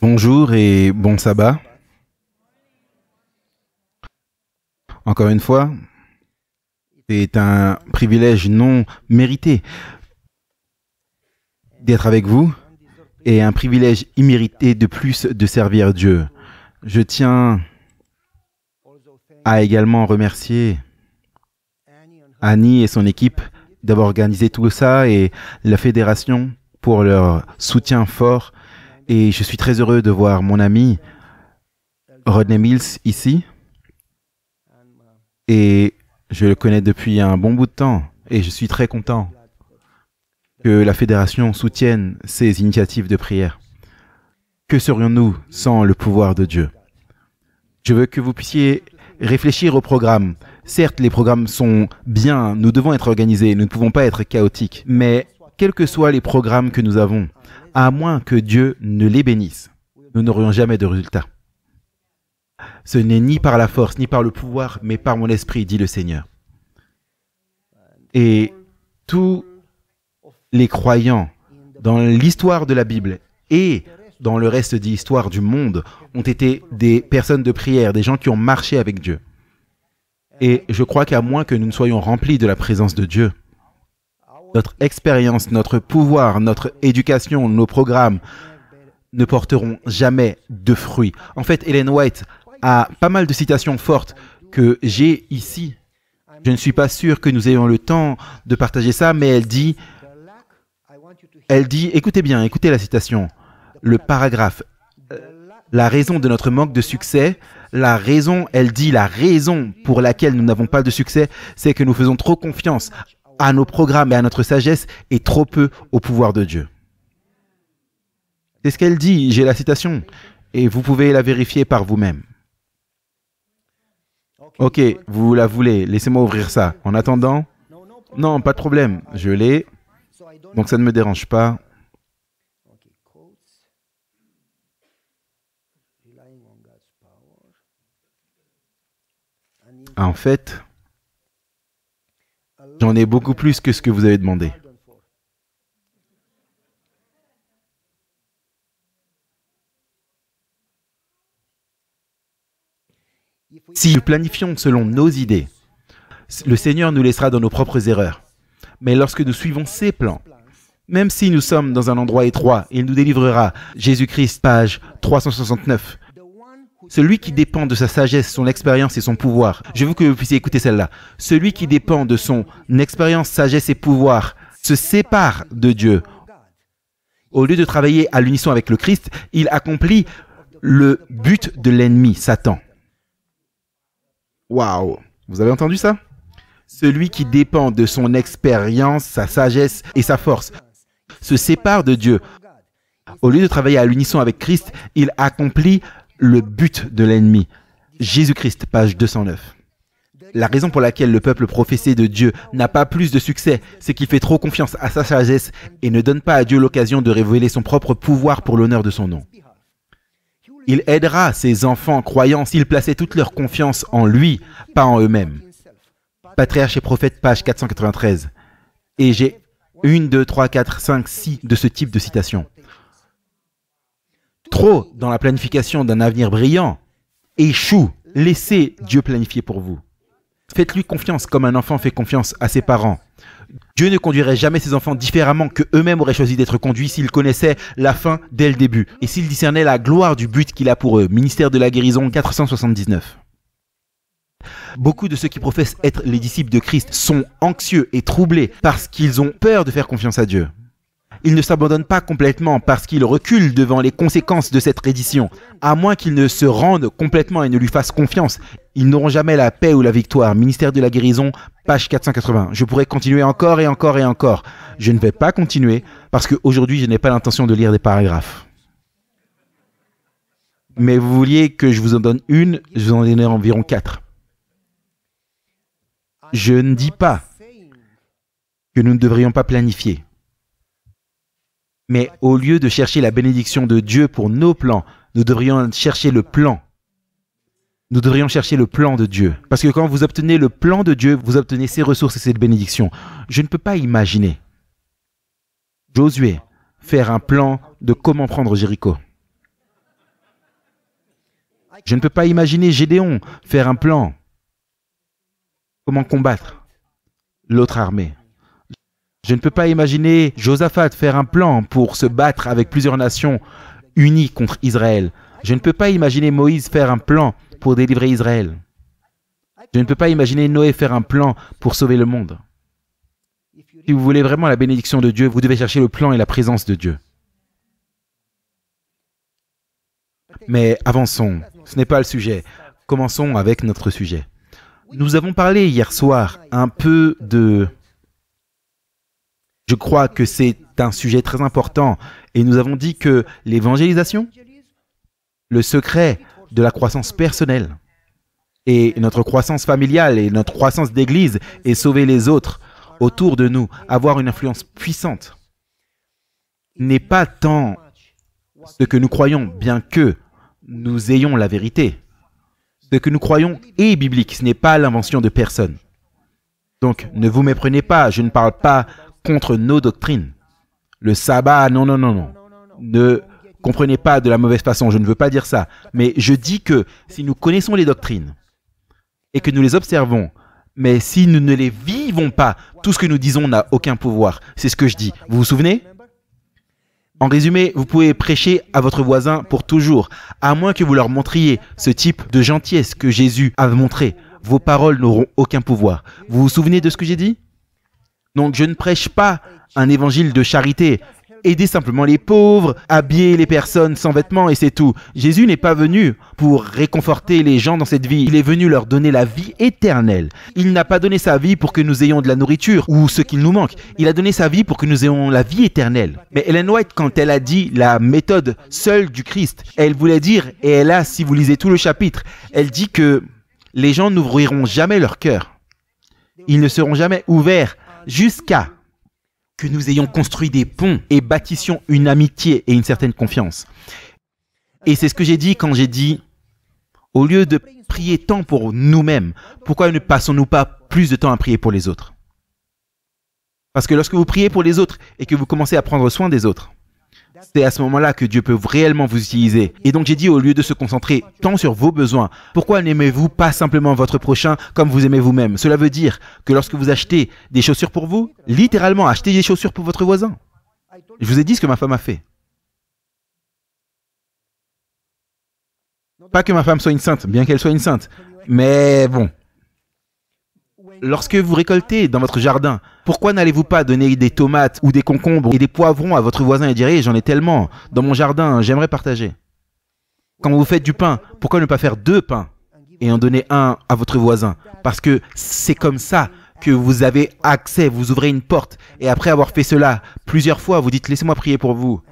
Bonjour et bon sabbat. Encore une fois, c'est un privilège non mérité d'être avec vous et un privilège immérité de plus de servir Dieu. Je tiens à également remercier Annie et son équipe d'avoir organisé tout ça et la fédération pour leur soutien fort et je suis très heureux de voir mon ami Rodney Mills ici. Et je le connais depuis un bon bout de temps. Et je suis très content que la fédération soutienne ces initiatives de prière. Que serions-nous sans le pouvoir de Dieu Je veux que vous puissiez réfléchir au programme. Certes, les programmes sont bien, nous devons être organisés, nous ne pouvons pas être chaotiques, mais quels que soient les programmes que nous avons, à moins que Dieu ne les bénisse, nous n'aurions jamais de résultat. Ce n'est ni par la force, ni par le pouvoir, mais par mon esprit, dit le Seigneur. Et tous les croyants dans l'histoire de la Bible et dans le reste de l'histoire du monde ont été des personnes de prière, des gens qui ont marché avec Dieu. Et je crois qu'à moins que nous ne soyons remplis de la présence de Dieu, notre expérience, notre pouvoir, notre éducation, nos programmes ne porteront jamais de fruits. En fait, Helen White a pas mal de citations fortes que j'ai ici. Je ne suis pas sûr que nous ayons le temps de partager ça, mais elle dit, elle dit, écoutez bien, écoutez la citation, le paragraphe, euh, la raison de notre manque de succès, la raison, elle dit, la raison pour laquelle nous n'avons pas de succès, c'est que nous faisons trop confiance à nos programmes et à notre sagesse et trop peu au pouvoir de Dieu. C'est ce qu'elle dit, j'ai la citation, et vous pouvez la vérifier par vous-même. Ok, vous la voulez, laissez-moi ouvrir ça. En attendant, non, pas de problème, je l'ai, donc ça ne me dérange pas. En fait, J'en ai beaucoup plus que ce que vous avez demandé. Si nous planifions selon nos idées, le Seigneur nous laissera dans nos propres erreurs. Mais lorsque nous suivons ses plans, même si nous sommes dans un endroit étroit, il nous délivrera. Jésus-Christ, page 369. Celui qui dépend de sa sagesse, son expérience et son pouvoir. Je veux que vous puissiez écouter celle-là. Celui qui dépend de son expérience, sagesse et pouvoir se sépare de Dieu. Au lieu de travailler à l'unisson avec le Christ, il accomplit le but de l'ennemi, Satan. Waouh Vous avez entendu ça Celui qui dépend de son expérience, sa sagesse et sa force se sépare de Dieu. Au lieu de travailler à l'unisson avec Christ, il accomplit le but de l'ennemi. Jésus-Christ, page 209. La raison pour laquelle le peuple professé de Dieu n'a pas plus de succès, c'est qu'il fait trop confiance à sa sagesse et ne donne pas à Dieu l'occasion de révéler son propre pouvoir pour l'honneur de son nom. Il aidera ses enfants croyants s'ils plaçaient toute leur confiance en lui, pas en eux-mêmes. Patriarche et prophète, page 493. Et j'ai une, deux, trois, quatre, cinq, six de ce type de citation trop dans la planification d'un avenir brillant, échoue. Laissez Dieu planifier pour vous. Faites-lui confiance comme un enfant fait confiance à ses parents. Dieu ne conduirait jamais ses enfants différemment que eux-mêmes auraient choisi d'être conduits s'ils connaissaient la fin dès le début et s'ils discernaient la gloire du but qu'il a pour eux. Ministère de la guérison 479. Beaucoup de ceux qui professent être les disciples de Christ sont anxieux et troublés parce qu'ils ont peur de faire confiance à Dieu il ne s'abandonne pas complètement parce qu'il recule devant les conséquences de cette reddition. À moins qu'il ne se rende complètement et ne lui fasse confiance, ils n'auront jamais la paix ou la victoire. Ministère de la guérison, page 480. Je pourrais continuer encore et encore et encore. Je ne vais pas continuer parce qu'aujourd'hui, je n'ai pas l'intention de lire des paragraphes. Mais vous vouliez que je vous en donne une, je vous en donnerai environ quatre. Je ne dis pas que nous ne devrions pas planifier. Mais au lieu de chercher la bénédiction de Dieu pour nos plans, nous devrions chercher le plan. Nous devrions chercher le plan de Dieu. Parce que quand vous obtenez le plan de Dieu, vous obtenez ses ressources et ses bénédictions. Je ne peux pas imaginer Josué faire un plan de comment prendre Jéricho. Je ne peux pas imaginer Gédéon faire un plan. Comment combattre l'autre armée je ne peux pas imaginer Josaphat faire un plan pour se battre avec plusieurs nations unies contre Israël. Je ne peux pas imaginer Moïse faire un plan pour délivrer Israël. Je ne peux pas imaginer Noé faire un plan pour sauver le monde. Si vous voulez vraiment la bénédiction de Dieu, vous devez chercher le plan et la présence de Dieu. Mais avançons, ce n'est pas le sujet. Commençons avec notre sujet. Nous avons parlé hier soir un peu de je crois que c'est un sujet très important et nous avons dit que l'évangélisation, le secret de la croissance personnelle et notre croissance familiale et notre croissance d'église et sauver les autres autour de nous, avoir une influence puissante, n'est pas tant ce que nous croyons, bien que nous ayons la vérité. Ce que nous croyons est biblique, ce n'est pas l'invention de personne. Donc ne vous méprenez pas, je ne parle pas contre nos doctrines. Le sabbat, non, non, non, non. Ne comprenez pas de la mauvaise façon, je ne veux pas dire ça. Mais je dis que si nous connaissons les doctrines et que nous les observons, mais si nous ne les vivons pas, tout ce que nous disons n'a aucun pouvoir. C'est ce que je dis. Vous vous souvenez En résumé, vous pouvez prêcher à votre voisin pour toujours, à moins que vous leur montriez ce type de gentillesse que Jésus a montré. Vos paroles n'auront aucun pouvoir. Vous vous souvenez de ce que j'ai dit donc je ne prêche pas un évangile de charité. Aider simplement les pauvres, habiller les personnes sans vêtements et c'est tout. Jésus n'est pas venu pour réconforter les gens dans cette vie. Il est venu leur donner la vie éternelle. Il n'a pas donné sa vie pour que nous ayons de la nourriture ou ce qu'il nous manque. Il a donné sa vie pour que nous ayons la vie éternelle. Mais Ellen White, quand elle a dit la méthode seule du Christ, elle voulait dire, et elle a, si vous lisez tout le chapitre, elle dit que les gens n'ouvriront jamais leur cœur. Ils ne seront jamais ouverts jusqu'à que nous ayons construit des ponts et bâtissions une amitié et une certaine confiance. Et c'est ce que j'ai dit quand j'ai dit, au lieu de prier tant pour nous-mêmes, pourquoi ne passons-nous pas plus de temps à prier pour les autres Parce que lorsque vous priez pour les autres et que vous commencez à prendre soin des autres, c'est à ce moment-là que Dieu peut réellement vous utiliser. Et donc j'ai dit, au lieu de se concentrer tant sur vos besoins, pourquoi n'aimez-vous pas simplement votre prochain comme vous aimez vous-même Cela veut dire que lorsque vous achetez des chaussures pour vous, littéralement achetez des chaussures pour votre voisin. Je vous ai dit ce que ma femme a fait. Pas que ma femme soit une sainte, bien qu'elle soit une sainte. Mais bon, Lorsque vous récoltez dans votre jardin, pourquoi n'allez-vous pas donner des tomates ou des concombres et des poivrons à votre voisin et dire eh, j'en ai tellement dans mon jardin, j'aimerais partager Quand vous faites du pain, pourquoi ne pas faire deux pains et en donner un à votre voisin Parce que c'est comme ça que vous avez accès, vous ouvrez une porte et après avoir fait cela plusieurs fois, vous dites laissez-moi prier pour vous.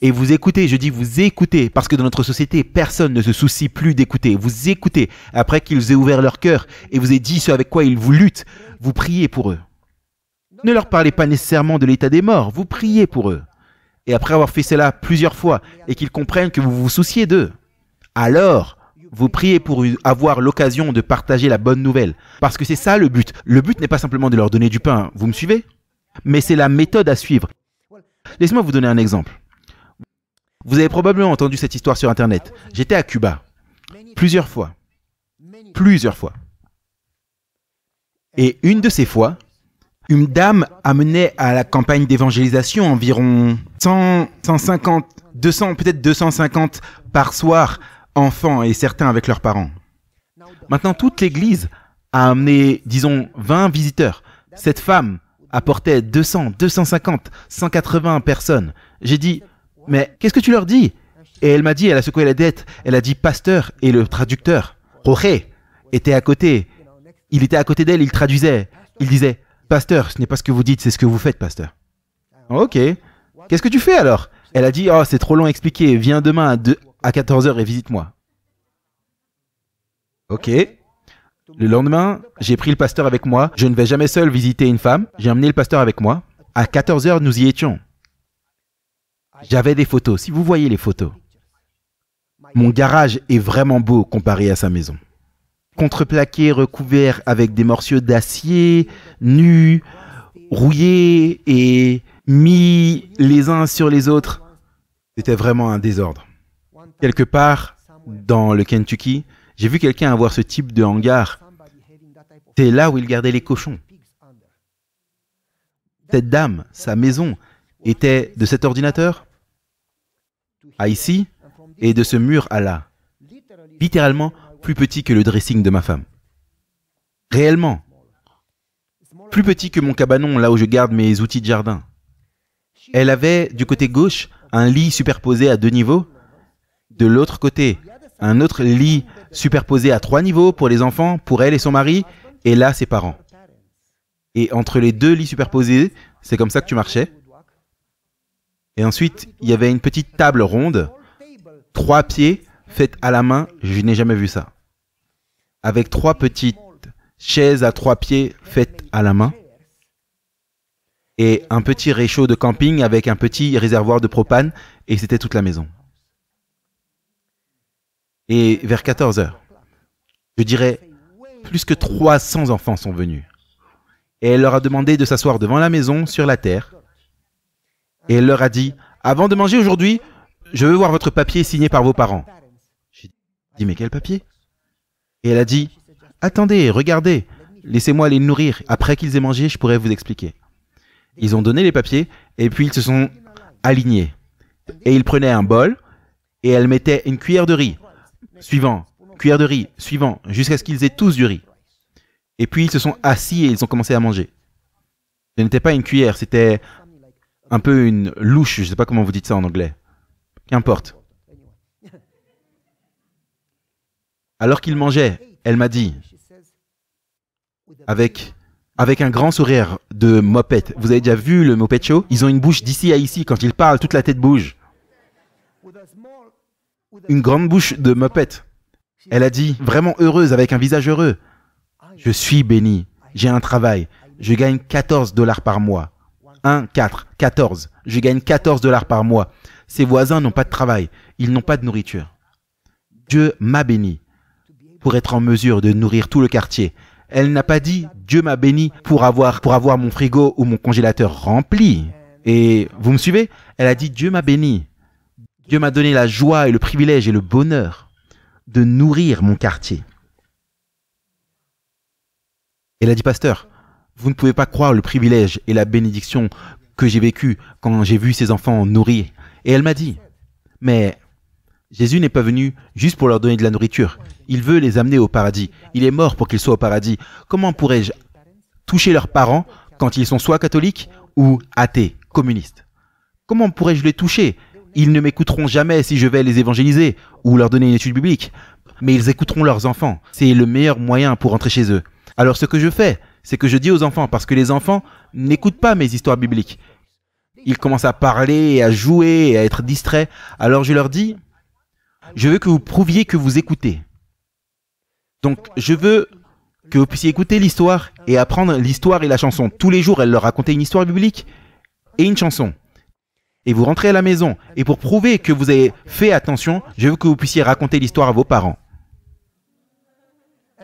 Et vous écoutez, je dis vous écoutez, parce que dans notre société, personne ne se soucie plus d'écouter. Vous écoutez, après qu'ils aient ouvert leur cœur et vous aient dit ce avec quoi ils vous luttent, vous priez pour eux. Ne leur parlez pas nécessairement de l'état des morts, vous priez pour eux. Et après avoir fait cela plusieurs fois et qu'ils comprennent que vous vous souciez d'eux, alors vous priez pour avoir l'occasion de partager la bonne nouvelle. Parce que c'est ça le but. Le but n'est pas simplement de leur donner du pain, vous me suivez Mais c'est la méthode à suivre. Laissez-moi vous donner un exemple. Vous avez probablement entendu cette histoire sur Internet. J'étais à Cuba. Plusieurs fois. Plusieurs fois. Et une de ces fois, une dame amenait à la campagne d'évangélisation environ 100, 150, 200, peut-être 250 par soir enfants et certains avec leurs parents. Maintenant, toute l'église a amené, disons, 20 visiteurs. Cette femme apportait 200, 250, 180 personnes. J'ai dit, mais qu'est-ce que tu leur dis Et elle m'a dit, elle a secoué la tête, elle a dit pasteur et le traducteur, Jorge, était à côté. Il était à côté d'elle, il traduisait. Il disait, pasteur, ce n'est pas ce que vous dites, c'est ce que vous faites, pasteur. Ok. Qu'est-ce que tu fais alors Elle a dit, oh, c'est trop long à expliquer, viens demain à, à 14h et visite-moi. Ok. Le lendemain, j'ai pris le pasteur avec moi. Je ne vais jamais seul visiter une femme. J'ai emmené le pasteur avec moi. À 14h, nous y étions. J'avais des photos, si vous voyez les photos. Mon garage est vraiment beau comparé à sa maison. Contreplaqué recouvert avec des morceaux d'acier, nus, rouillés et mis les uns sur les autres. C'était vraiment un désordre. Quelque part, dans le Kentucky, j'ai vu quelqu'un avoir ce type de hangar. C'est là où il gardait les cochons. Cette dame, sa maison, était de cet ordinateur à ici et de ce mur à là. Littéralement plus petit que le dressing de ma femme. Réellement. Plus petit que mon cabanon là où je garde mes outils de jardin. Elle avait du côté gauche un lit superposé à deux niveaux. De l'autre côté, un autre lit superposé à trois niveaux pour les enfants, pour elle et son mari, et là ses parents. Et entre les deux lits superposés, c'est comme ça que tu marchais, et ensuite, il y avait une petite table ronde, trois pieds, faite à la main. Je n'ai jamais vu ça. Avec trois petites chaises à trois pieds faites à la main. Et un petit réchaud de camping avec un petit réservoir de propane. Et c'était toute la maison. Et vers 14 heures, je dirais, plus que 300 enfants sont venus. Et elle leur a demandé de s'asseoir devant la maison sur la terre et elle leur a dit Avant de manger aujourd'hui, je veux voir votre papier signé par vos parents. J'ai dit Mais quel papier Et elle a dit Attendez, regardez, laissez-moi les nourrir. Après qu'ils aient mangé, je pourrai vous expliquer. Ils ont donné les papiers et puis ils se sont alignés. Et ils prenaient un bol et elle mettait une cuillère de riz. Suivant, cuillère de riz, suivant, jusqu'à ce qu'ils aient tous du riz. Et puis ils se sont assis et ils ont commencé à manger. Ce n'était pas une cuillère, c'était un peu une louche, je ne sais pas comment vous dites ça en anglais. Qu'importe. Alors qu'il mangeait, elle m'a dit, avec, avec un grand sourire de mopette, vous avez déjà vu le mopette Ils ont une bouche d'ici à ici, quand ils parlent, toute la tête bouge. Une grande bouche de mopette. Elle a dit, vraiment heureuse, avec un visage heureux, je suis béni, j'ai un travail, je gagne 14 dollars par mois. 1, 4, 14. Je gagne 14 dollars par mois. Ses voisins n'ont pas de travail. Ils n'ont pas de nourriture. Dieu m'a béni pour être en mesure de nourrir tout le quartier. Elle n'a pas dit Dieu m'a béni pour avoir, pour avoir mon frigo ou mon congélateur rempli. Et vous me suivez Elle a dit Dieu m'a béni. Dieu m'a donné la joie et le privilège et le bonheur de nourrir mon quartier. Elle a dit Pasteur, vous ne pouvez pas croire le privilège et la bénédiction que j'ai vécu quand j'ai vu ces enfants nourris. Et elle m'a dit, mais Jésus n'est pas venu juste pour leur donner de la nourriture. Il veut les amener au paradis. Il est mort pour qu'ils soient au paradis. Comment pourrais-je toucher leurs parents quand ils sont soit catholiques ou athées, communistes Comment pourrais-je les toucher Ils ne m'écouteront jamais si je vais les évangéliser ou leur donner une étude biblique. Mais ils écouteront leurs enfants. C'est le meilleur moyen pour rentrer chez eux. Alors ce que je fais, c'est que je dis aux enfants, parce que les enfants n'écoutent pas mes histoires bibliques. Ils commencent à parler, à jouer, à être distraits. Alors je leur dis, je veux que vous prouviez que vous écoutez. Donc je veux que vous puissiez écouter l'histoire et apprendre l'histoire et la chanson. Tous les jours, elle leur racontait une histoire biblique et une chanson. Et vous rentrez à la maison. Et pour prouver que vous avez fait attention, je veux que vous puissiez raconter l'histoire à vos parents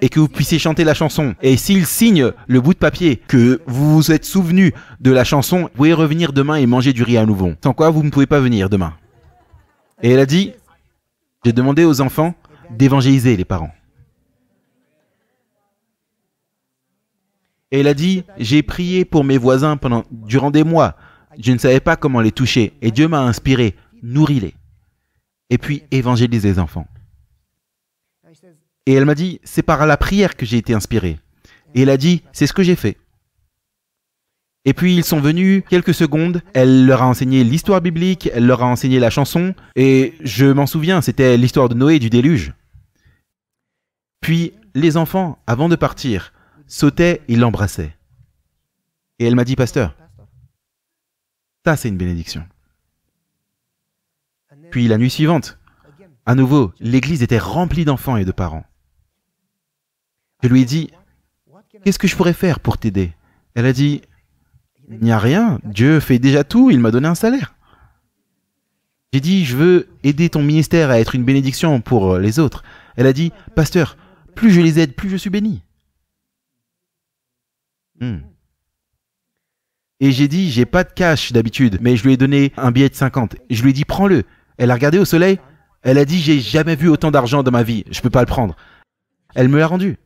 et que vous puissiez chanter la chanson. Et s'il signe le bout de papier que vous vous êtes souvenu de la chanson, vous pouvez revenir demain et manger du riz à nouveau. Sans quoi, vous ne pouvez pas venir demain. Et elle a dit, j'ai demandé aux enfants d'évangéliser les parents. Et elle a dit, j'ai prié pour mes voisins pendant, durant des mois. Je ne savais pas comment les toucher. Et Dieu m'a inspiré. Nourris-les. Et puis, évangélise les enfants. Et elle m'a dit, c'est par la prière que j'ai été inspiré. Et elle a dit, c'est ce que j'ai fait. Et puis ils sont venus quelques secondes, elle leur a enseigné l'histoire biblique, elle leur a enseigné la chanson, et je m'en souviens, c'était l'histoire de Noé du déluge. Puis les enfants, avant de partir, sautaient et l'embrassaient. Et elle m'a dit, pasteur, ça c'est une bénédiction. Puis la nuit suivante, à nouveau, l'église était remplie d'enfants et de parents. Je lui ai dit, qu'est-ce que je pourrais faire pour t'aider Elle a dit, il n'y a rien, Dieu fait déjà tout, il m'a donné un salaire. J'ai dit, je veux aider ton ministère à être une bénédiction pour euh, les autres. Elle a dit, pasteur, plus je les aide, plus je suis béni. Hmm. Et j'ai dit, j'ai pas de cash d'habitude, mais je lui ai donné un billet de 50. Je lui ai dit, prends-le. Elle a regardé au soleil. Elle a dit, j'ai jamais vu autant d'argent dans ma vie. Je peux pas le prendre. Elle me l'a rendu.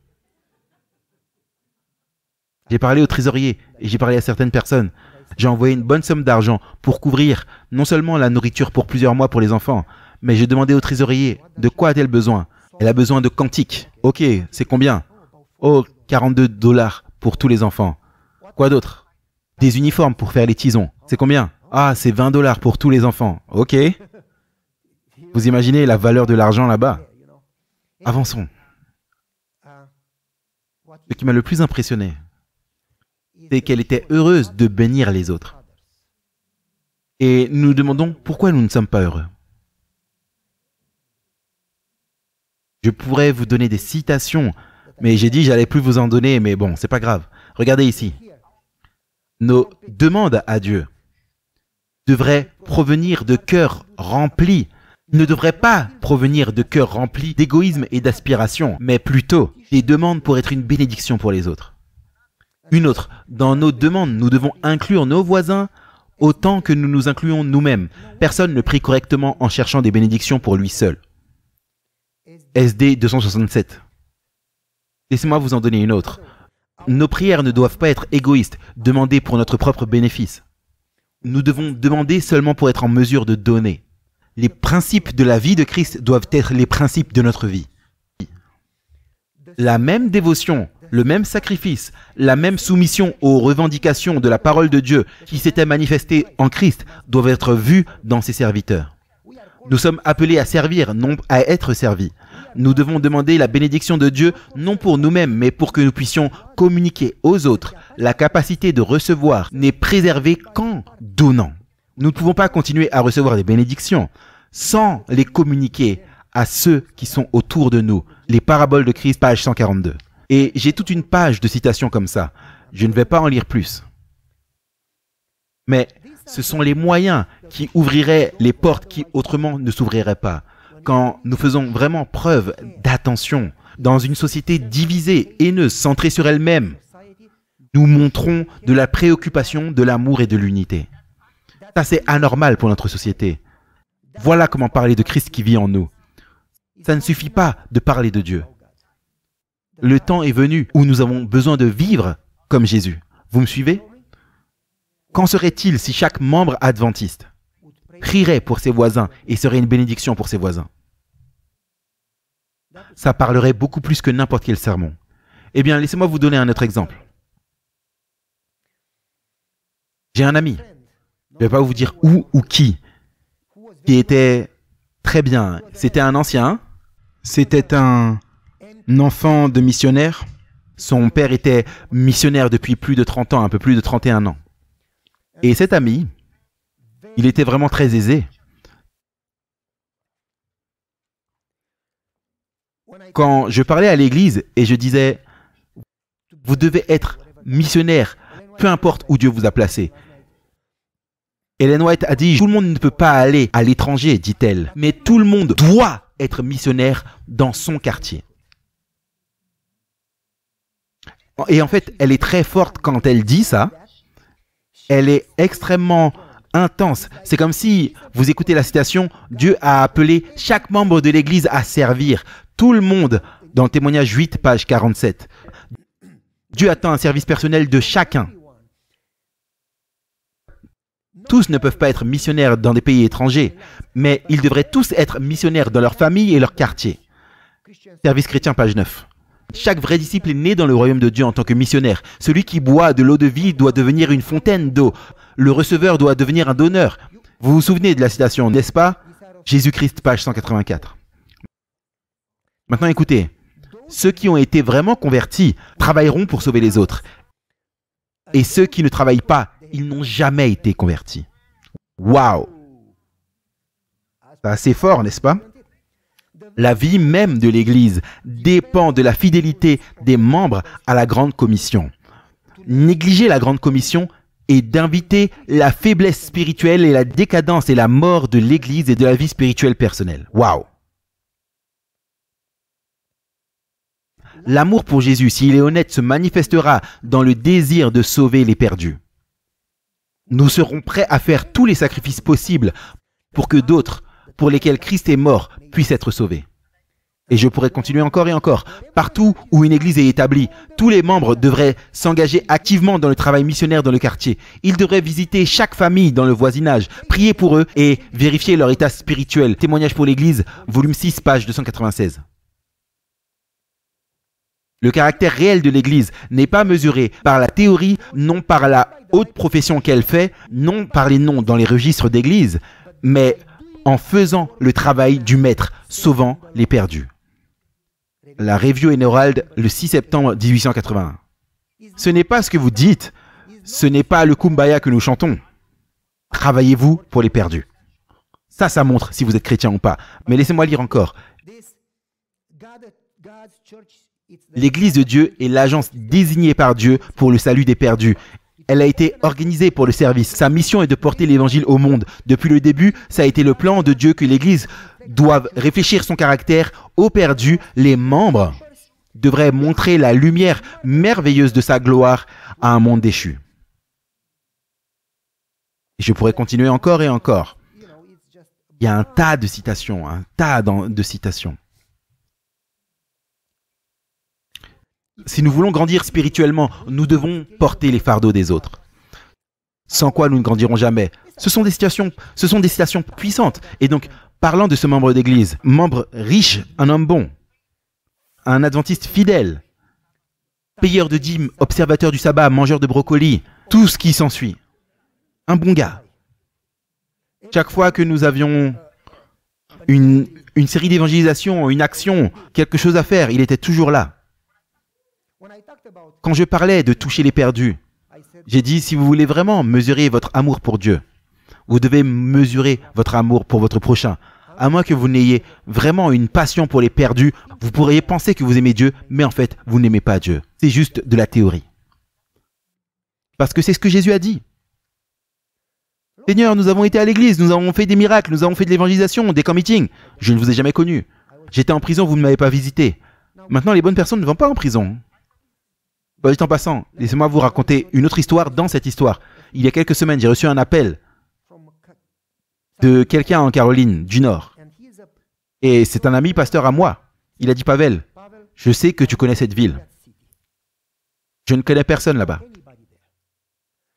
J'ai parlé au trésorier et j'ai parlé à certaines personnes. J'ai envoyé une bonne somme d'argent pour couvrir non seulement la nourriture pour plusieurs mois pour les enfants, mais j'ai demandé au trésorier de quoi a-t-elle besoin Elle a besoin de quantiques. Ok, c'est combien Oh, 42 dollars pour tous les enfants. Quoi d'autre Des uniformes pour faire les tisons. C'est combien Ah, c'est 20 dollars pour tous les enfants. Ok. Vous imaginez la valeur de l'argent là-bas Avançons. Ce qui m'a le plus impressionné, c'est qu'elle était heureuse de bénir les autres. Et nous demandons pourquoi nous ne sommes pas heureux. Je pourrais vous donner des citations, mais j'ai dit j'allais plus vous en donner, mais bon, c'est pas grave. Regardez ici. Nos demandes à Dieu devraient provenir de cœurs remplis, ne devraient pas provenir de cœurs remplis d'égoïsme et d'aspiration, mais plutôt des demandes pour être une bénédiction pour les autres. Une autre, dans nos demandes, nous devons inclure nos voisins autant que nous nous incluons nous-mêmes. Personne ne prie correctement en cherchant des bénédictions pour lui seul. SD 267. Laissez-moi vous en donner une autre. Nos prières ne doivent pas être égoïstes, demandées pour notre propre bénéfice. Nous devons demander seulement pour être en mesure de donner. Les principes de la vie de Christ doivent être les principes de notre vie. La même dévotion le même sacrifice, la même soumission aux revendications de la parole de Dieu qui s'était manifestée en Christ doivent être vus dans ses serviteurs. Nous sommes appelés à servir, non à être servis. Nous devons demander la bénédiction de Dieu, non pour nous-mêmes, mais pour que nous puissions communiquer aux autres. La capacité de recevoir n'est préservée qu'en donnant. Nous ne pouvons pas continuer à recevoir des bénédictions sans les communiquer à ceux qui sont autour de nous. Les paraboles de Christ, page 142. Et j'ai toute une page de citations comme ça. Je ne vais pas en lire plus. Mais ce sont les moyens qui ouvriraient les portes qui autrement ne s'ouvriraient pas. Quand nous faisons vraiment preuve d'attention dans une société divisée, haineuse, centrée sur elle-même, nous montrons de la préoccupation, de l'amour et de l'unité. Ça, c'est anormal pour notre société. Voilà comment parler de Christ qui vit en nous. Ça ne suffit pas de parler de Dieu. Le temps est venu où nous avons besoin de vivre comme Jésus. Vous me suivez Qu'en serait-il si chaque membre adventiste prierait pour ses voisins et serait une bénédiction pour ses voisins Ça parlerait beaucoup plus que n'importe quel sermon. Eh bien, laissez-moi vous donner un autre exemple. J'ai un ami, je ne vais pas vous dire où ou qui, qui était très bien. C'était un ancien. C'était un un enfant de missionnaire. Son père était missionnaire depuis plus de 30 ans, un peu plus de 31 ans. Et cet ami, il était vraiment très aisé. Quand je parlais à l'église et je disais, vous devez être missionnaire, peu importe où Dieu vous a placé. Hélène White a dit, tout le monde ne peut pas aller à l'étranger, dit-elle, mais tout le monde doit être missionnaire dans son quartier. Et en fait, elle est très forte quand elle dit ça. Elle est extrêmement intense. C'est comme si vous écoutez la citation, Dieu a appelé chaque membre de l'Église à servir. Tout le monde, dans témoignage 8, page 47. Dieu attend un service personnel de chacun. Tous ne peuvent pas être missionnaires dans des pays étrangers, mais ils devraient tous être missionnaires dans leur famille et leur quartier. Service chrétien, page 9. Chaque vrai disciple est né dans le royaume de Dieu en tant que missionnaire. Celui qui boit de l'eau de vie doit devenir une fontaine d'eau. Le receveur doit devenir un donneur. Vous vous souvenez de la citation, n'est-ce pas Jésus-Christ, page 184. Maintenant écoutez, ceux qui ont été vraiment convertis travailleront pour sauver les autres. Et ceux qui ne travaillent pas, ils n'ont jamais été convertis. Waouh C'est assez fort, n'est-ce pas la vie même de l'Église dépend de la fidélité des membres à la Grande Commission. Négliger la Grande Commission est d'inviter la faiblesse spirituelle et la décadence et la mort de l'Église et de la vie spirituelle personnelle. Waouh L'amour pour Jésus, s'il est honnête, se manifestera dans le désir de sauver les perdus. Nous serons prêts à faire tous les sacrifices possibles pour que d'autres, pour lesquels Christ est mort, puissent être sauvés. Et je pourrais continuer encore et encore. Partout où une église est établie, tous les membres devraient s'engager activement dans le travail missionnaire dans le quartier. Ils devraient visiter chaque famille dans le voisinage, prier pour eux et vérifier leur état spirituel. Témoignage pour l'église, volume 6, page 296. Le caractère réel de l'Église n'est pas mesuré par la théorie, non par la haute profession qu'elle fait, non par les noms dans les registres d'Église, mais en faisant le travail du Maître, sauvant les perdus la Review and Herald le 6 septembre 1881. Ce n'est pas ce que vous dites, ce n'est pas le Kumbaya que nous chantons. Travaillez-vous pour les perdus. Ça, ça montre si vous êtes chrétien ou pas. Mais laissez-moi lire encore. L'Église de Dieu est l'agence désignée par Dieu pour le salut des perdus. Elle a été organisée pour le service. Sa mission est de porter l'Évangile au monde. Depuis le début, ça a été le plan de Dieu que l'Église doivent réfléchir son caractère au perdu, les membres devraient montrer la lumière merveilleuse de sa gloire à un monde déchu. je pourrais continuer encore et encore. Il y a un tas de citations, un tas de citations. Si nous voulons grandir spirituellement, nous devons porter les fardeaux des autres. Sans quoi nous ne grandirons jamais. Ce sont des citations, ce sont des citations puissantes. Et donc, Parlant de ce membre d'église, membre riche, un homme bon, un adventiste fidèle, payeur de dîmes, observateur du sabbat, mangeur de brocolis, tout ce qui s'ensuit. Un bon gars. Chaque fois que nous avions une, une série d'évangélisation, une action, quelque chose à faire, il était toujours là. Quand je parlais de toucher les perdus, j'ai dit, si vous voulez vraiment mesurer votre amour pour Dieu, vous devez mesurer votre amour pour votre prochain. À moins que vous n'ayez vraiment une passion pour les perdus, vous pourriez penser que vous aimez Dieu, mais en fait, vous n'aimez pas Dieu. C'est juste de la théorie. Parce que c'est ce que Jésus a dit. Seigneur, nous avons été à l'église, nous avons fait des miracles, nous avons fait de l'évangélisation, des camp Je ne vous ai jamais connu. J'étais en prison, vous ne m'avez pas visité. Maintenant, les bonnes personnes ne vont pas en prison. Bah, juste en passant, laissez-moi vous raconter une autre histoire dans cette histoire. Il y a quelques semaines, j'ai reçu un appel de quelqu'un en Caroline du Nord. Et c'est un ami pasteur à moi. Il a dit, Pavel, je sais que tu connais cette ville. Je ne connais personne là-bas.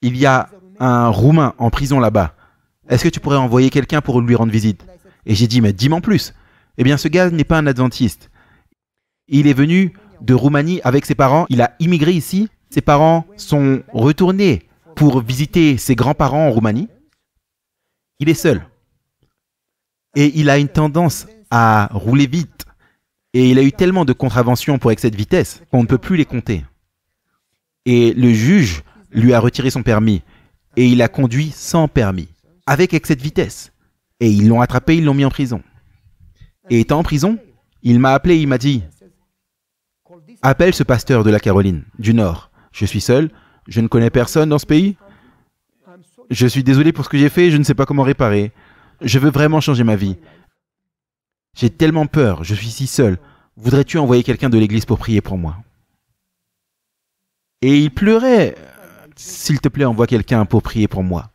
Il y a un Roumain en prison là-bas. Est-ce que tu pourrais envoyer quelqu'un pour lui rendre visite Et j'ai dit, mais dis-moi en plus. Eh bien, ce gars n'est pas un adventiste. Il est venu de Roumanie avec ses parents. Il a immigré ici. Ses parents sont retournés pour visiter ses grands-parents en Roumanie. Il est seul. Et il a une tendance à rouler vite. Et il a eu tellement de contraventions pour excès de vitesse qu'on ne peut plus les compter. Et le juge lui a retiré son permis. Et il a conduit sans permis, avec excès de vitesse. Et ils l'ont attrapé, ils l'ont mis en prison. Et étant en prison, il m'a appelé, il m'a dit, appelle ce pasteur de la Caroline, du Nord. Je suis seul, je ne connais personne dans ce pays. Je suis désolé pour ce que j'ai fait, je ne sais pas comment réparer. Je veux vraiment changer ma vie. J'ai tellement peur, je suis si seul. Voudrais-tu envoyer quelqu'un de l'église pour prier pour moi Et il pleurait. S'il te plaît, envoie quelqu'un pour prier pour moi.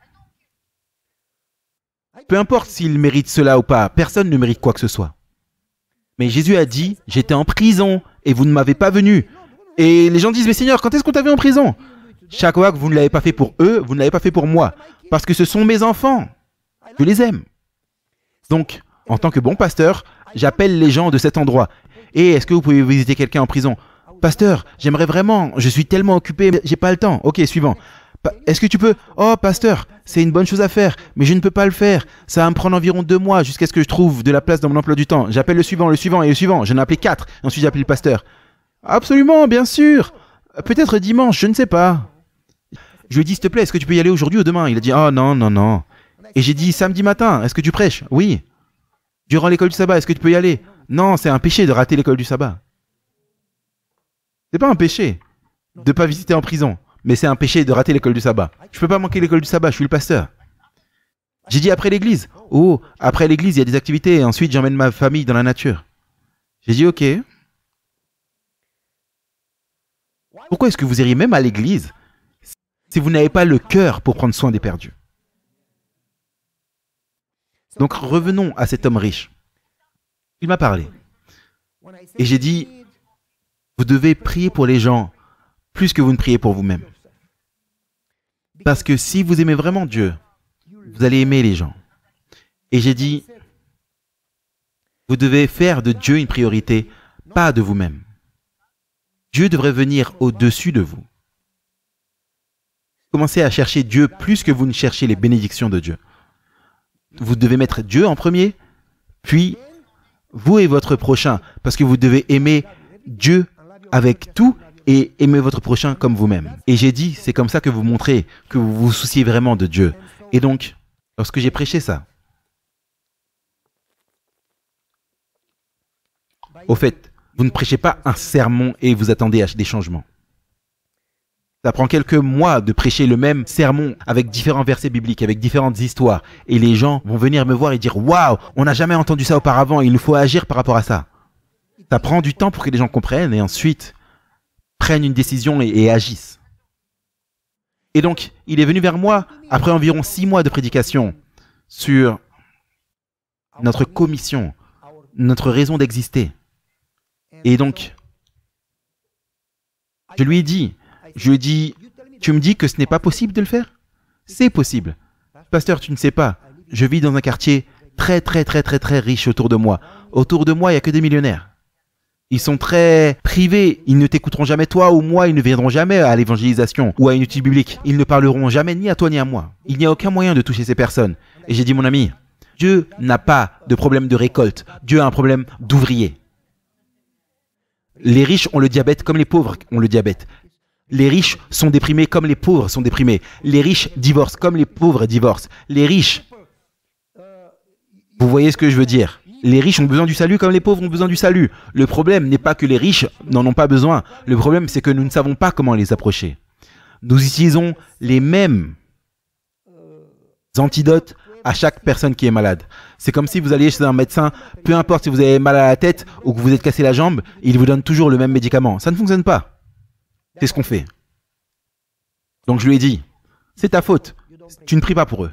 Peu importe s'il mérite cela ou pas, personne ne mérite quoi que ce soit. Mais Jésus a dit, j'étais en prison et vous ne m'avez pas venu. Et les gens disent, mais Seigneur, quand est-ce qu'on t'a vu en prison Chaque fois que vous ne l'avez pas fait pour eux, vous ne l'avez pas fait pour moi. Parce que ce sont mes enfants. Je les aime. Donc, en tant que bon pasteur, j'appelle les gens de cet endroit. Et est-ce que vous pouvez visiter quelqu'un en prison Pasteur, j'aimerais vraiment, je suis tellement occupé, j'ai pas le temps. Ok, suivant. Est-ce que tu peux Oh, pasteur, c'est une bonne chose à faire, mais je ne peux pas le faire. Ça va me prendre environ deux mois jusqu'à ce que je trouve de la place dans mon emploi du temps. J'appelle le suivant, le suivant et le suivant. J'en ai appelé quatre. Ensuite, j'ai appelé le pasteur. Absolument, bien sûr. Peut-être dimanche, je ne sais pas. Je lui dis « s'il te plaît, est-ce que tu peux y aller aujourd'hui ou demain Il a dit, oh non, non, non. Et j'ai dit samedi matin, est-ce que tu prêches Oui. Durant l'école du sabbat, est-ce que tu peux y aller Non, c'est un péché de rater l'école du sabbat. C'est pas un péché de pas visiter en prison, mais c'est un péché de rater l'école du sabbat. Je peux pas manquer l'école du sabbat, je suis le pasteur. J'ai dit après l'église. Oh, après l'église, il y a des activités et ensuite j'emmène ma famille dans la nature. J'ai dit OK. Pourquoi est-ce que vous iriez même à l'église si vous n'avez pas le cœur pour prendre soin des perdus donc revenons à cet homme riche. Il m'a parlé. Et j'ai dit, vous devez prier pour les gens plus que vous ne priez pour vous-même. Parce que si vous aimez vraiment Dieu, vous allez aimer les gens. Et j'ai dit, vous devez faire de Dieu une priorité, pas de vous-même. Dieu devrait venir au-dessus de vous. Commencez à chercher Dieu plus que vous ne cherchez les bénédictions de Dieu vous devez mettre Dieu en premier, puis vous et votre prochain, parce que vous devez aimer Dieu avec tout et aimer votre prochain comme vous-même. Et j'ai dit, c'est comme ça que vous montrez que vous vous souciez vraiment de Dieu. Et donc, lorsque j'ai prêché ça, au fait, vous ne prêchez pas un sermon et vous attendez à des changements. Ça prend quelques mois de prêcher le même sermon avec différents versets bibliques, avec différentes histoires. Et les gens vont venir me voir et dire, waouh, on n'a jamais entendu ça auparavant, il nous faut agir par rapport à ça. Ça prend du temps pour que les gens comprennent et ensuite prennent une décision et, et agissent. Et donc, il est venu vers moi après environ six mois de prédication sur notre commission, notre raison d'exister. Et donc, je lui ai dit, je dis, tu me dis que ce n'est pas possible de le faire C'est possible. Pasteur, tu ne sais pas. Je vis dans un quartier très très très très très riche autour de moi. Autour de moi, il n'y a que des millionnaires. Ils sont très privés, ils ne t'écouteront jamais toi ou moi, ils ne viendront jamais à l'évangélisation ou à une étude biblique. Ils ne parleront jamais ni à toi ni à moi. Il n'y a aucun moyen de toucher ces personnes. Et j'ai dit mon ami, Dieu n'a pas de problème de récolte, Dieu a un problème d'ouvrier. Les riches ont le diabète comme les pauvres ont le diabète. Les riches sont déprimés comme les pauvres sont déprimés. Les riches divorcent comme les pauvres divorcent. Les riches... Vous voyez ce que je veux dire les riches ont besoin du salut comme les pauvres ont besoin du salut. Le problème n'est pas que les riches n'en ont pas besoin. Le problème, c'est que nous ne savons pas comment les approcher. Nous utilisons les mêmes antidotes à chaque personne qui est malade. C'est comme si vous alliez chez un médecin, peu importe si vous avez mal à la tête ou que vous êtes cassé la jambe, il vous donne toujours le même médicament. Ça ne fonctionne pas. C'est ce qu'on fait. Donc je lui ai dit, c'est ta faute. Tu ne pries pas pour eux.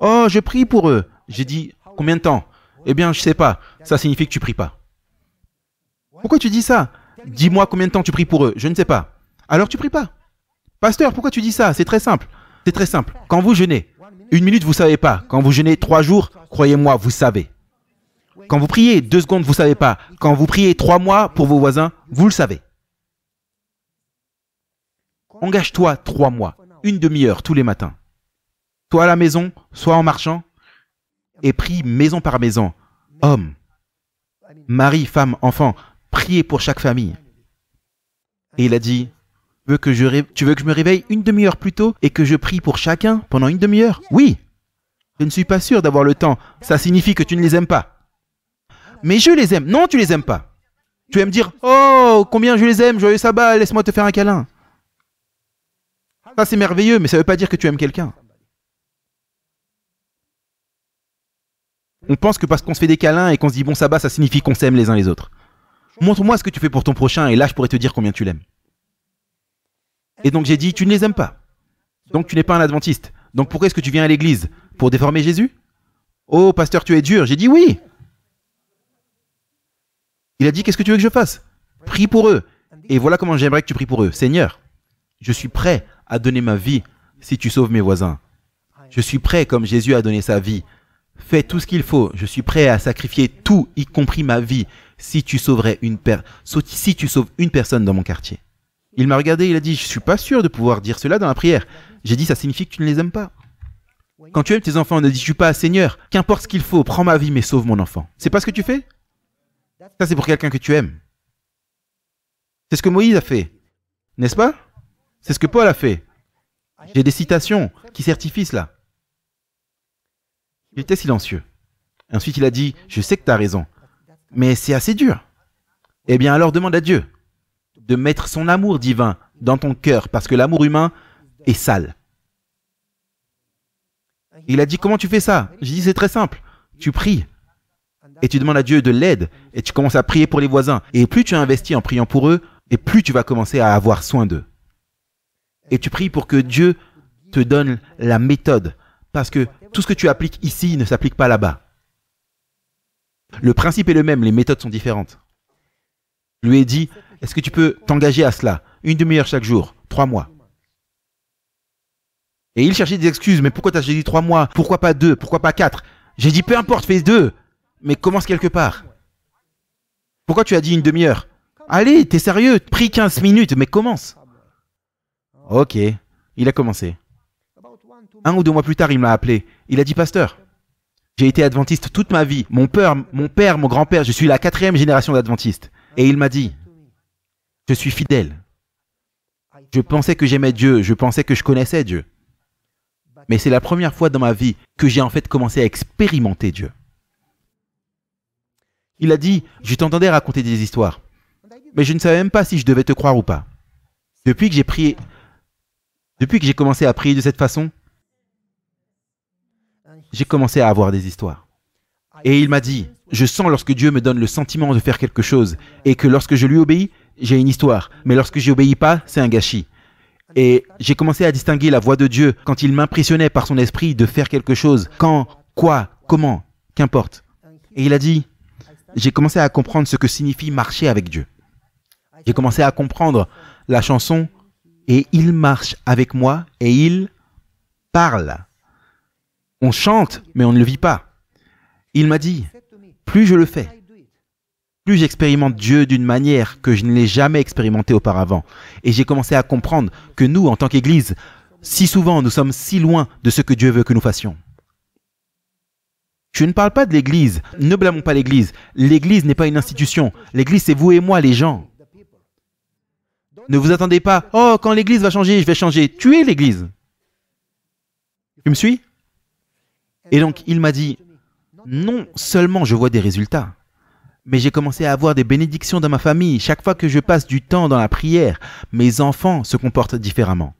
Oh, je prie pour eux. J'ai dit, combien de temps Eh bien, je sais pas. Ça signifie que tu pries pas. Pourquoi tu dis ça Dis-moi combien de temps tu pries pour eux. Je ne sais pas. Alors tu pries pas. Pasteur, pourquoi tu dis ça C'est très simple. C'est très simple. Quand vous jeûnez, une minute, vous savez pas. Quand vous jeûnez trois jours, croyez-moi, vous savez. Quand vous priez deux secondes, vous savez pas. Quand vous priez trois mois pour vos voisins, vous le savez. Engage-toi trois mois, une demi-heure tous les matins. Toi à la maison, soit en marchant. Et prie maison par maison. Homme, mari, femme, enfant, priez pour chaque famille. Et il a dit, veux que je tu veux que je me réveille une demi-heure plus tôt et que je prie pour chacun pendant une demi-heure Oui. Je ne suis pas sûr d'avoir le temps. Ça signifie que tu ne les aimes pas. Mais je les aime. Non, tu les aimes pas. Tu aimes me dire, oh, combien je les aime, joyeux sabbat, laisse-moi te faire un câlin. Ça, c'est merveilleux, mais ça ne veut pas dire que tu aimes quelqu'un. On pense que parce qu'on se fait des câlins et qu'on se dit bon ça va », ça signifie qu'on s'aime les uns les autres. Montre-moi ce que tu fais pour ton prochain et là, je pourrais te dire combien tu l'aimes. Et donc j'ai dit, tu ne les aimes pas. Donc tu n'es pas un adventiste. Donc pourquoi est-ce que tu viens à l'église Pour déformer Jésus Oh, pasteur, tu es dur. J'ai dit oui. Il a dit, qu'est-ce que tu veux que je fasse Prie pour eux. Et voilà comment j'aimerais que tu pries pour eux. Seigneur, je suis prêt à donner ma vie si tu sauves mes voisins. Je suis prêt comme Jésus a donné sa vie. Fais tout ce qu'il faut. Je suis prêt à sacrifier tout, y compris ma vie, si tu sauverais une si tu sauves une personne dans mon quartier. Il m'a regardé, il a dit, je suis pas sûr de pouvoir dire cela dans la prière. J'ai dit, ça signifie que tu ne les aimes pas. Quand tu aimes tes enfants, on ne dit, je suis pas Seigneur, qu'importe ce qu'il faut, prends ma vie, mais sauve mon enfant. C'est pas ce que tu fais? Ça, c'est pour quelqu'un que tu aimes. C'est ce que Moïse a fait. N'est-ce pas? C'est ce que Paul a fait. J'ai des citations qui certifient cela. Il était silencieux. ensuite, il a dit, je sais que tu as raison, mais c'est assez dur. Eh bien, alors demande à Dieu de mettre son amour divin dans ton cœur, parce que l'amour humain est sale. Il a dit, comment tu fais ça J'ai dit, c'est très simple. Tu pries et tu demandes à Dieu de l'aide et tu commences à prier pour les voisins. Et plus tu investis en priant pour eux, et plus tu vas commencer à avoir soin d'eux et tu pries pour que Dieu te donne la méthode. Parce que tout ce que tu appliques ici ne s'applique pas là-bas. Le principe est le même, les méthodes sont différentes. Je lui ai dit, est-ce que tu peux t'engager à cela Une demi-heure chaque jour, trois mois. Et il cherchait des excuses, mais pourquoi as dit trois mois Pourquoi pas deux Pourquoi pas quatre J'ai dit, peu importe, fais deux, mais commence quelque part. Pourquoi tu as dit une demi-heure Allez, t'es sérieux, prie 15 minutes, mais commence. Ok, il a commencé. Un ou deux mois plus tard, il m'a appelé. Il a dit Pasteur, j'ai été adventiste toute ma vie. Mon père, mon père, mon grand-père, je suis la quatrième génération d'adventistes. » Et il m'a dit Je suis fidèle. Je pensais que j'aimais Dieu, je pensais que je connaissais Dieu. Mais c'est la première fois dans ma vie que j'ai en fait commencé à expérimenter Dieu. Il a dit Je t'entendais raconter des histoires, mais je ne savais même pas si je devais te croire ou pas. Depuis que j'ai prié... » Depuis que j'ai commencé à prier de cette façon, j'ai commencé à avoir des histoires. Et il m'a dit, je sens lorsque Dieu me donne le sentiment de faire quelque chose et que lorsque je lui obéis, j'ai une histoire. Mais lorsque je obéis pas, c'est un gâchis. Et j'ai commencé à distinguer la voix de Dieu quand il m'impressionnait par son esprit de faire quelque chose. Quand, quoi, comment, qu'importe. Et il a dit, j'ai commencé à comprendre ce que signifie marcher avec Dieu. J'ai commencé à comprendre la chanson et il marche avec moi et il parle. On chante, mais on ne le vit pas. Il m'a dit, plus je le fais, plus j'expérimente Dieu d'une manière que je ne l'ai jamais expérimentée auparavant. Et j'ai commencé à comprendre que nous, en tant qu'Église, si souvent nous sommes si loin de ce que Dieu veut que nous fassions. Je ne parle pas de l'Église, ne blâmons pas l'Église. L'Église n'est pas une institution. L'Église, c'est vous et moi, les gens. Ne vous attendez pas, oh, quand l'Église va changer, je vais changer. Tuez l'Église. Tu me suis Et donc, il m'a dit, non seulement je vois des résultats, mais j'ai commencé à avoir des bénédictions dans ma famille. Chaque fois que je passe du temps dans la prière, mes enfants se comportent différemment.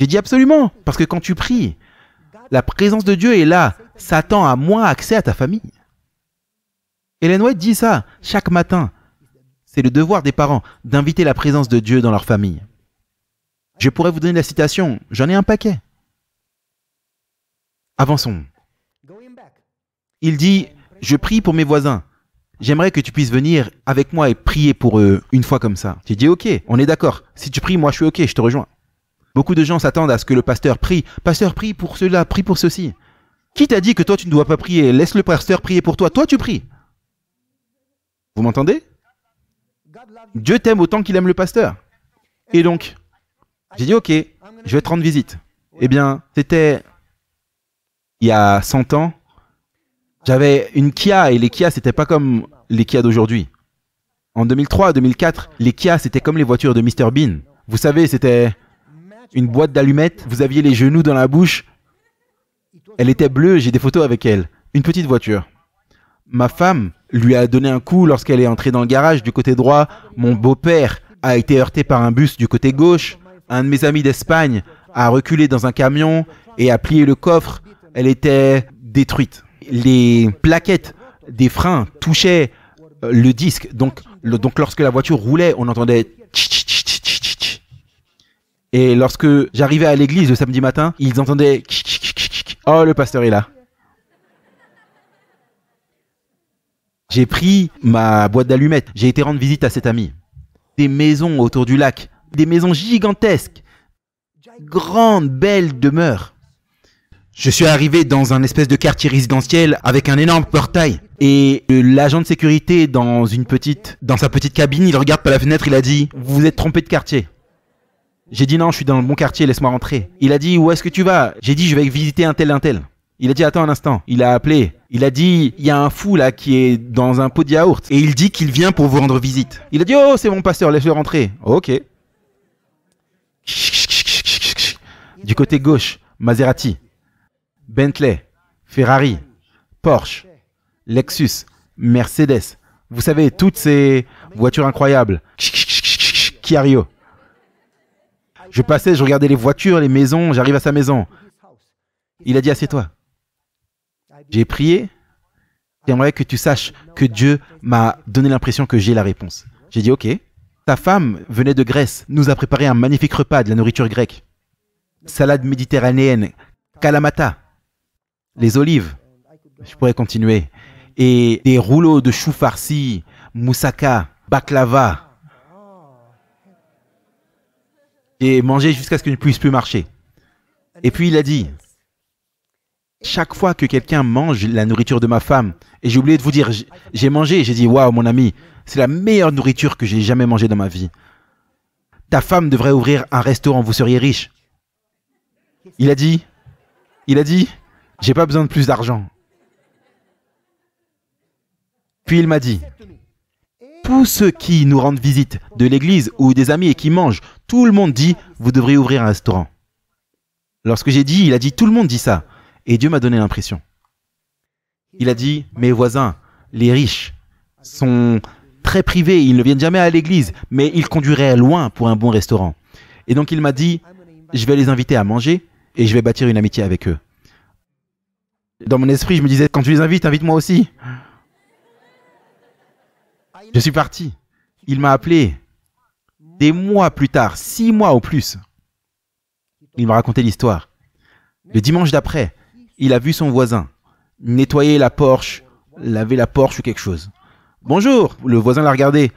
J'ai dit absolument, parce que quand tu pries, la présence de Dieu est là. Satan a moins accès à ta famille. Hélène White dit ça chaque matin c'est le devoir des parents d'inviter la présence de Dieu dans leur famille. Je pourrais vous donner la citation, j'en ai un paquet. Avançons. Il dit, je prie pour mes voisins. J'aimerais que tu puisses venir avec moi et prier pour eux une fois comme ça. Tu dis, ok, on est d'accord. Si tu pries, moi je suis ok, je te rejoins. Beaucoup de gens s'attendent à ce que le pasteur prie. Pasteur, prie pour cela, prie pour ceci. Qui t'a dit que toi tu ne dois pas prier Laisse le pasteur prier pour toi. Toi tu pries. Vous m'entendez Dieu t'aime autant qu'il aime le pasteur. Et donc, j'ai dit, ok, je vais te rendre visite. Eh bien, c'était il y a 100 ans. J'avais une Kia et les Kia, c'était pas comme les Kia d'aujourd'hui. En 2003, 2004, les Kia, c'était comme les voitures de Mr. Bean. Vous savez, c'était une boîte d'allumettes, vous aviez les genoux dans la bouche. Elle était bleue, j'ai des photos avec elle. Une petite voiture. Ma femme lui a donné un coup lorsqu'elle est entrée dans le garage du côté droit. Mon beau-père a été heurté par un bus du côté gauche. Un de mes amis d'Espagne a reculé dans un camion et a plié le coffre. Elle était détruite. Les plaquettes des freins touchaient euh, le disque. Donc, donc lorsque la voiture roulait, on entendait et lorsque j'arrivais à l'église le samedi matin, ils entendaient Oh, le pasteur est là. J'ai pris ma boîte d'allumettes. J'ai été rendre visite à cet ami. Des maisons autour du lac. Des maisons gigantesques. Grandes, belles demeures. Je suis arrivé dans un espèce de quartier résidentiel avec un énorme portail. Et l'agent de sécurité dans une petite, dans sa petite cabine, il regarde par la fenêtre, il a dit, vous vous êtes trompé de quartier. J'ai dit non, je suis dans le bon quartier, laisse-moi rentrer. Il a dit, où est-ce que tu vas? J'ai dit, je vais visiter un tel, un tel. Il a dit attends un instant. Il a appelé. Il a dit il y a un fou là qui est dans un pot de yaourt et il dit qu'il vient pour vous rendre visite. Il a dit oh c'est mon pasteur laisse le rentrer. Ok. Du côté gauche Maserati, Bentley, Ferrari, Porsche, Lexus, Mercedes. Vous savez toutes ces voitures incroyables. Chiario. Je passais, je regardais les voitures, les maisons, j'arrive à sa maison. Il a dit « toi j'ai prié, j'aimerais que tu saches que Dieu m'a donné l'impression que j'ai la réponse. J'ai dit, ok, ta femme venait de Grèce, nous a préparé un magnifique repas de la nourriture grecque. Salade méditerranéenne, kalamata, les olives, je pourrais continuer, et des rouleaux de choux farci, moussaka, baklava. J'ai mangé jusqu'à ce que je ne puisse plus marcher. Et puis il a dit, chaque fois que quelqu'un mange la nourriture de ma femme, et j'ai oublié de vous dire, j'ai mangé, j'ai dit, waouh, mon ami, c'est la meilleure nourriture que j'ai jamais mangée dans ma vie. Ta femme devrait ouvrir un restaurant, vous seriez riche. Il a dit, il a dit, j'ai pas besoin de plus d'argent. Puis il m'a dit, tous ceux qui nous rendent visite de l'église ou des amis et qui mangent, tout le monde dit, vous devriez ouvrir un restaurant. Lorsque j'ai dit, il a dit, tout le monde dit ça. Et Dieu m'a donné l'impression. Il a dit, mes voisins, les riches, sont très privés, ils ne viennent jamais à l'église, mais ils conduiraient loin pour un bon restaurant. Et donc il m'a dit, je vais les inviter à manger et je vais bâtir une amitié avec eux. Dans mon esprit, je me disais, quand tu les invites, invite-moi aussi. Je suis parti. Il m'a appelé des mois plus tard, six mois au plus. Il m'a raconté l'histoire. Le dimanche d'après, il a vu son voisin nettoyer la Porsche, laver la Porsche ou quelque chose. Bonjour, le voisin l'a regardé.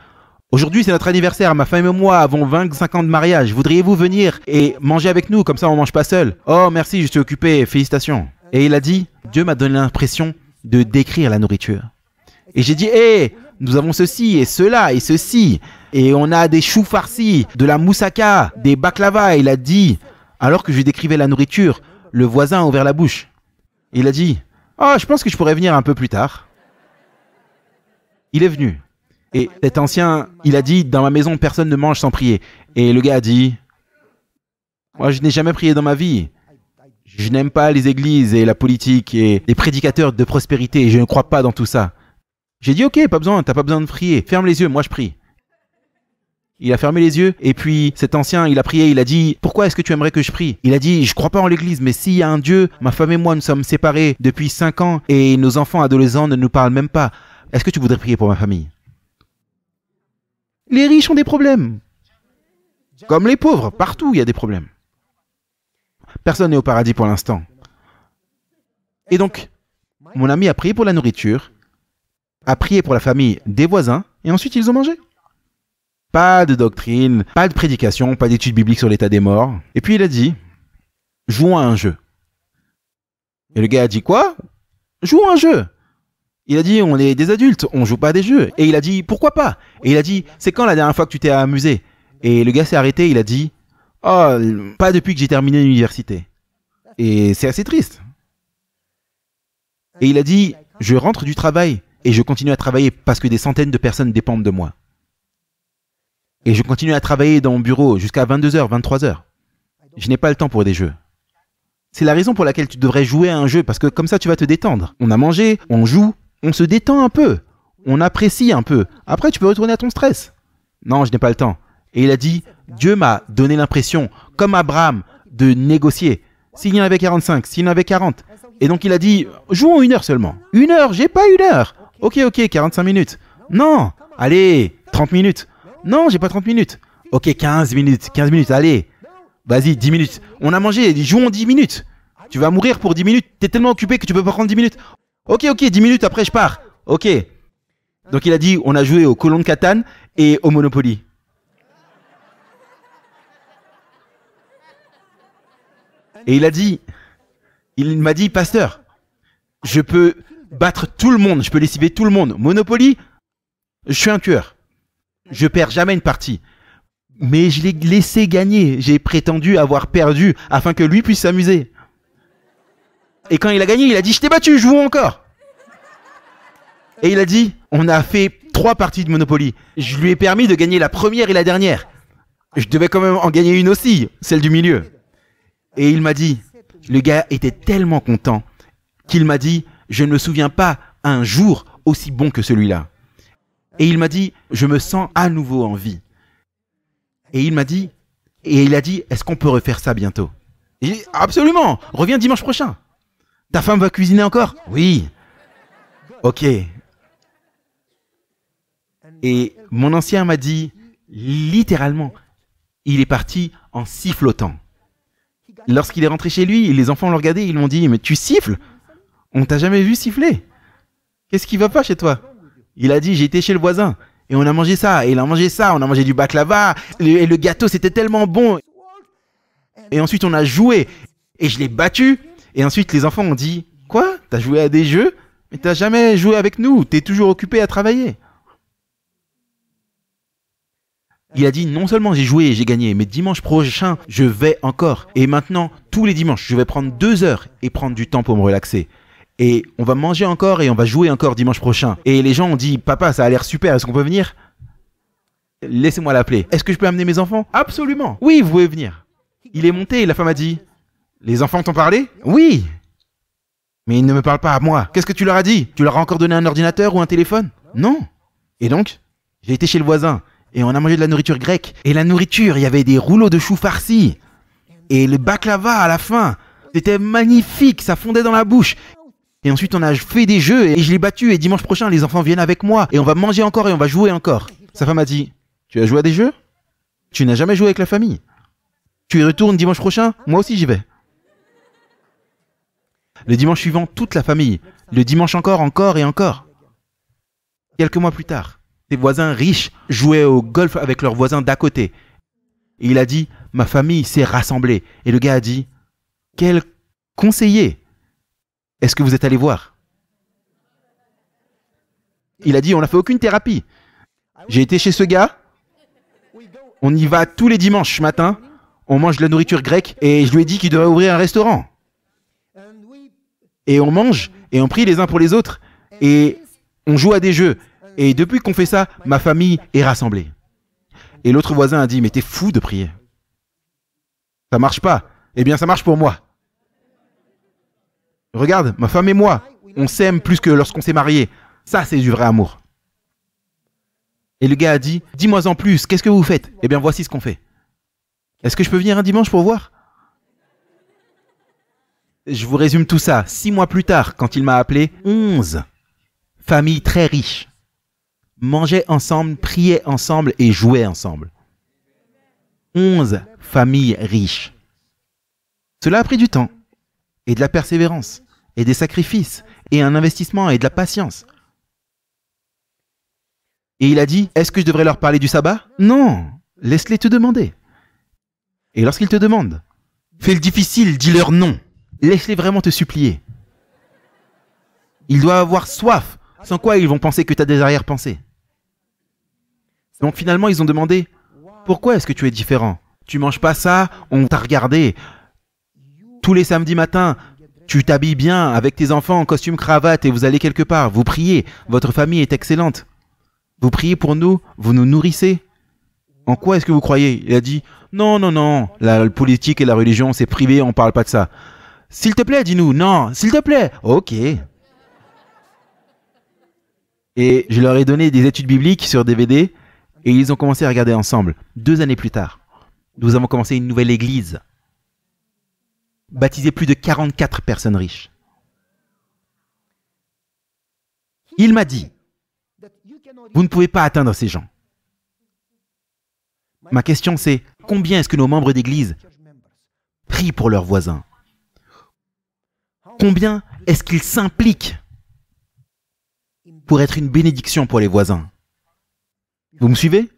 Aujourd'hui, c'est notre anniversaire. Ma femme et moi avons 25 ans de mariage. Voudriez-vous venir et manger avec nous Comme ça, on mange pas seul. Oh, merci, je suis occupé. Félicitations. Et il a dit Dieu m'a donné l'impression de décrire la nourriture. Et j'ai dit Hé, eh, nous avons ceci et cela et ceci. Et on a des choux farcis, de la moussaka, des baklava. Il a dit Alors que je décrivais la nourriture, le voisin a ouvert la bouche. Il a dit Ah, je pense que je pourrais venir un peu plus tard. Il est venu. Et cet ancien, il a dit Dans ma maison, personne ne mange sans prier. Et le gars a dit Moi, je n'ai jamais prié dans ma vie. Je n'aime pas les églises et la politique et les prédicateurs de prospérité. je ne crois pas dans tout ça. J'ai dit Ok, pas besoin, t'as pas besoin de prier. Ferme les yeux, moi je prie. Il a fermé les yeux et puis cet ancien, il a prié, il a dit "Pourquoi est-ce que tu aimerais que je prie Il a dit "Je crois pas en l'église, mais s'il y a un Dieu, ma femme et moi nous sommes séparés depuis cinq ans et nos enfants adolescents ne nous parlent même pas. Est-ce que tu voudrais prier pour ma famille Les riches ont des problèmes. Comme les pauvres, partout il y a des problèmes. Personne n'est au paradis pour l'instant. Et donc, mon ami a prié pour la nourriture, a prié pour la famille des voisins et ensuite ils ont mangé. Pas de doctrine, pas de prédication, pas d'études bibliques sur l'état des morts. Et puis il a dit, jouons à un jeu. Et le gars a dit quoi Jouons à un jeu. Il a dit, on est des adultes, on joue pas des jeux. Et il a dit, pourquoi pas Et il a dit, c'est quand la dernière fois que tu t'es amusé Et le gars s'est arrêté, il a dit, oh, pas depuis que j'ai terminé l'université. Et c'est assez triste. Et il a dit, je rentre du travail et je continue à travailler parce que des centaines de personnes dépendent de moi. Et je continue à travailler dans mon bureau jusqu'à 22h, 23h. Je n'ai pas le temps pour des jeux. C'est la raison pour laquelle tu devrais jouer à un jeu, parce que comme ça tu vas te détendre. On a mangé, on joue, on se détend un peu, on apprécie un peu. Après tu peux retourner à ton stress. Non, je n'ai pas le temps. Et il a dit, Dieu m'a donné l'impression, comme Abraham, de négocier. S'il y en avait 45, s'il y en avait 40. Et donc il a dit, jouons une heure seulement. Une heure, j'ai pas une heure. Ok, ok, 45 minutes. Non, allez, 30 minutes. Non, j'ai pas 30 minutes. Ok, 15 minutes, 15 minutes, allez. Vas-y, 10 minutes. On a mangé, jouons 10 minutes. Tu vas mourir pour 10 minutes. T'es tellement occupé que tu peux pas prendre 10 minutes. Ok, ok, 10 minutes après je pars. Ok. Donc il a dit, on a joué au colon de Catane et au Monopoly. Et il a dit, il m'a dit, pasteur, je peux battre tout le monde, je peux lessiver tout le monde. Monopoly, je suis un tueur. Je perds jamais une partie. Mais je l'ai laissé gagner. J'ai prétendu avoir perdu afin que lui puisse s'amuser. Et quand il a gagné, il a dit Je t'ai battu, je joue encore. Et il a dit On a fait trois parties de Monopoly. Je lui ai permis de gagner la première et la dernière. Je devais quand même en gagner une aussi, celle du milieu. Et il m'a dit Le gars était tellement content qu'il m'a dit Je ne me souviens pas un jour aussi bon que celui-là. Et il m'a dit, je me sens à nouveau en vie. Et il m'a dit, et il a dit, est-ce qu'on peut refaire ça bientôt absolument, reviens dimanche prochain. Ta femme va cuisiner encore Oui. Ok. Et mon ancien m'a dit, littéralement, il est parti en sifflotant. Lorsqu'il est rentré chez lui, les enfants l'ont regardé, ils m'ont dit, mais tu siffles On t'a jamais vu siffler Qu'est-ce qui va pas chez toi il a dit, j'étais chez le voisin. Et on a mangé ça, et il a mangé ça, on a mangé du baklava, et le gâteau, c'était tellement bon. Et ensuite, on a joué, et je l'ai battu. Et ensuite, les enfants ont dit, quoi T'as joué à des jeux, mais t'as jamais joué avec nous, t'es toujours occupé à travailler. Il a dit non seulement j'ai joué et j'ai gagné, mais dimanche prochain, je vais encore. Et maintenant, tous les dimanches, je vais prendre deux heures et prendre du temps pour me relaxer et on va manger encore et on va jouer encore dimanche prochain. Et les gens ont dit, papa, ça a l'air super, est-ce qu'on peut venir Laissez-moi l'appeler. Est-ce que je peux amener mes enfants Absolument. Oui, vous pouvez venir. Il est monté et la femme a dit, les enfants t'ont parlé Oui. Mais ils ne me parlent pas à moi. Qu'est-ce que tu leur as dit Tu leur as encore donné un ordinateur ou un téléphone Non. Et donc, j'ai été chez le voisin et on a mangé de la nourriture grecque. Et la nourriture, il y avait des rouleaux de choux farcis. Et le baklava à la fin. C'était magnifique, ça fondait dans la bouche. Et ensuite, on a fait des jeux et je l'ai battu. Et dimanche prochain, les enfants viennent avec moi et on va manger encore et on va jouer encore. Sa femme a dit Tu as joué à des jeux Tu n'as jamais joué avec la famille. Tu y retournes dimanche prochain Moi aussi, j'y vais. Le dimanche suivant, toute la famille. Le dimanche encore, encore et encore. Quelques mois plus tard, ses voisins riches jouaient au golf avec leurs voisins d'à côté. Et il a dit Ma famille s'est rassemblée. Et le gars a dit Quel conseiller est-ce que vous êtes allé voir Il a dit, on n'a fait aucune thérapie. J'ai été chez ce gars. On y va tous les dimanches matin. On mange de la nourriture grecque et je lui ai dit qu'il devait ouvrir un restaurant. Et on mange et on prie les uns pour les autres et on joue à des jeux. Et depuis qu'on fait ça, ma famille est rassemblée. Et l'autre voisin a dit, mais t'es fou de prier. Ça marche pas. Eh bien, ça marche pour moi. Regarde, ma femme et moi, on s'aime plus que lorsqu'on s'est marié. Ça, c'est du vrai amour. Et le gars a dit, dis-moi en plus, qu'est-ce que vous faites Eh bien, voici ce qu'on fait. Est-ce que je peux venir un dimanche pour voir Je vous résume tout ça. Six mois plus tard, quand il m'a appelé, onze familles très riches mangeaient ensemble, priaient ensemble et jouaient ensemble. Onze familles riches. Cela a pris du temps et de la persévérance et des sacrifices, et un investissement et de la patience. Et il a dit, est-ce que je devrais leur parler du sabbat Non, laisse-les te demander. Et lorsqu'ils te demandent, fais le difficile, dis-leur non. Laisse-les vraiment te supplier. Ils doivent avoir soif, sans quoi ils vont penser que tu as des arrière-pensées. Donc finalement, ils ont demandé, pourquoi est-ce que tu es différent Tu manges pas ça, on t'a regardé. Tous les samedis matins, tu t'habilles bien avec tes enfants en costume cravate et vous allez quelque part, vous priez, votre famille est excellente. Vous priez pour nous, vous nous nourrissez. En quoi est-ce que vous croyez Il a dit Non, non, non, la politique et la religion, c'est privé, on parle pas de ça. S'il te plaît, dis-nous, non, s'il te plaît, ok. Et je leur ai donné des études bibliques sur DVD et ils ont commencé à regarder ensemble. Deux années plus tard, nous avons commencé une nouvelle église baptisé plus de 44 personnes riches. Il m'a dit, vous ne pouvez pas atteindre ces gens. Ma question c'est, combien est-ce que nos membres d'Église prient pour leurs voisins Combien est-ce qu'ils s'impliquent pour être une bénédiction pour les voisins Vous me suivez